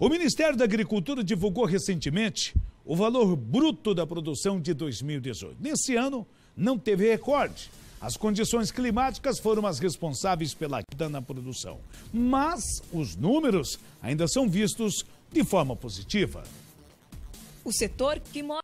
O Ministério da Agricultura divulgou recentemente o valor bruto da produção de 2018. Nesse ano, não teve recorde. As condições climáticas foram as responsáveis pela queda na produção. Mas os números ainda são vistos de forma positiva. O setor que move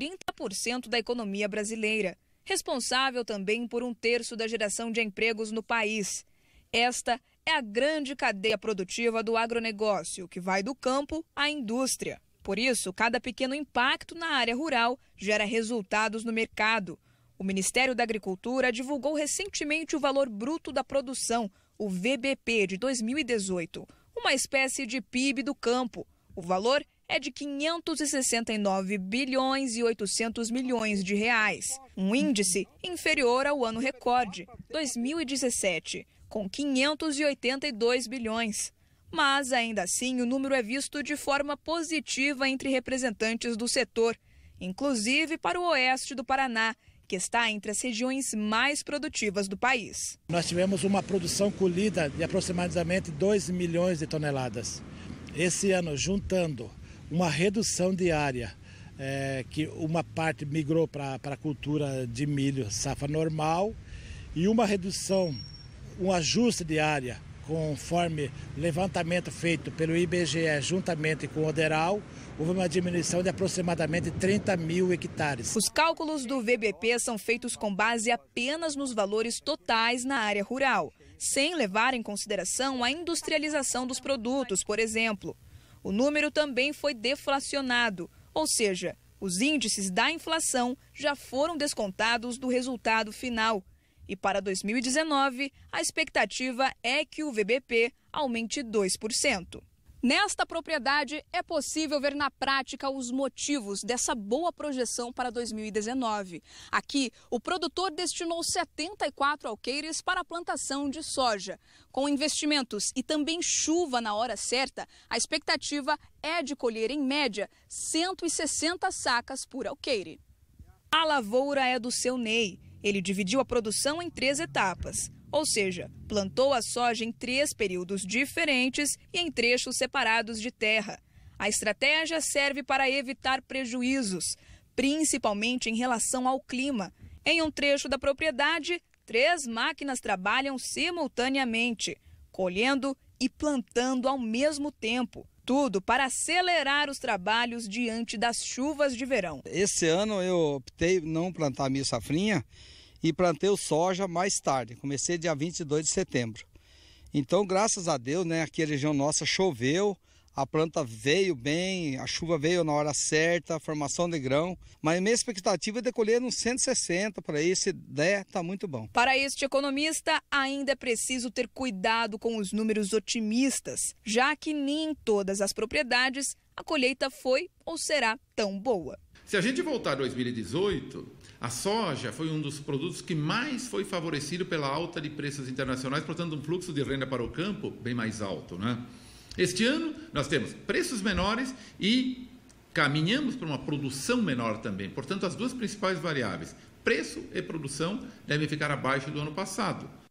30% da economia brasileira, responsável também por um terço da geração de empregos no país. Esta é a grande cadeia produtiva do agronegócio, que vai do campo à indústria. Por isso, cada pequeno impacto na área rural gera resultados no mercado. O Ministério da Agricultura divulgou recentemente o valor bruto da produção, o VBP de 2018, uma espécie de PIB do campo. O valor é de 569 bilhões e 800 milhões de reais, um índice inferior ao ano recorde, 2017, com 582 bilhões. Mas ainda assim, o número é visto de forma positiva entre representantes do setor, inclusive para o oeste do Paraná, que está entre as regiões mais produtivas do país. Nós tivemos uma produção colhida de aproximadamente 2 milhões de toneladas. Esse ano, juntando uma redução de área, é, que uma parte migrou para a cultura de milho safra normal e uma redução, um ajuste de área conforme levantamento feito pelo IBGE juntamente com o Oderal, houve uma diminuição de aproximadamente 30 mil hectares. Os cálculos do VBP são feitos com base apenas nos valores totais na área rural, sem levar em consideração a industrialização dos produtos, por exemplo o número também foi deflacionado, ou seja, os índices da inflação já foram descontados do resultado final. E para 2019, a expectativa é que o VBP aumente 2%. Nesta propriedade, é possível ver na prática os motivos dessa boa projeção para 2019. Aqui, o produtor destinou 74 alqueires para a plantação de soja. Com investimentos e também chuva na hora certa, a expectativa é de colher, em média, 160 sacas por alqueire. A lavoura é do seu Ney. Ele dividiu a produção em três etapas. Ou seja, plantou a soja em três períodos diferentes e em trechos separados de terra. A estratégia serve para evitar prejuízos, principalmente em relação ao clima. Em um trecho da propriedade, três máquinas trabalham simultaneamente, colhendo e plantando ao mesmo tempo. Tudo para acelerar os trabalhos diante das chuvas de verão. Esse ano eu optei não plantar minha safrinha e plantei o soja mais tarde, comecei dia 22 de setembro. Então, graças a Deus, né, aqui a região nossa choveu, a planta veio bem, a chuva veio na hora certa, a formação de grão. Mas minha expectativa é de colher uns 160 para aí, se der, está muito bom. Para este economista, ainda é preciso ter cuidado com os números otimistas, já que nem em todas as propriedades a colheita foi ou será tão boa. Se a gente voltar a 2018, a soja foi um dos produtos que mais foi favorecido pela alta de preços internacionais, portanto, um fluxo de renda para o campo bem mais alto. Né? Este ano, nós temos preços menores e caminhamos para uma produção menor também. Portanto, as duas principais variáveis, preço e produção, devem ficar abaixo do ano passado.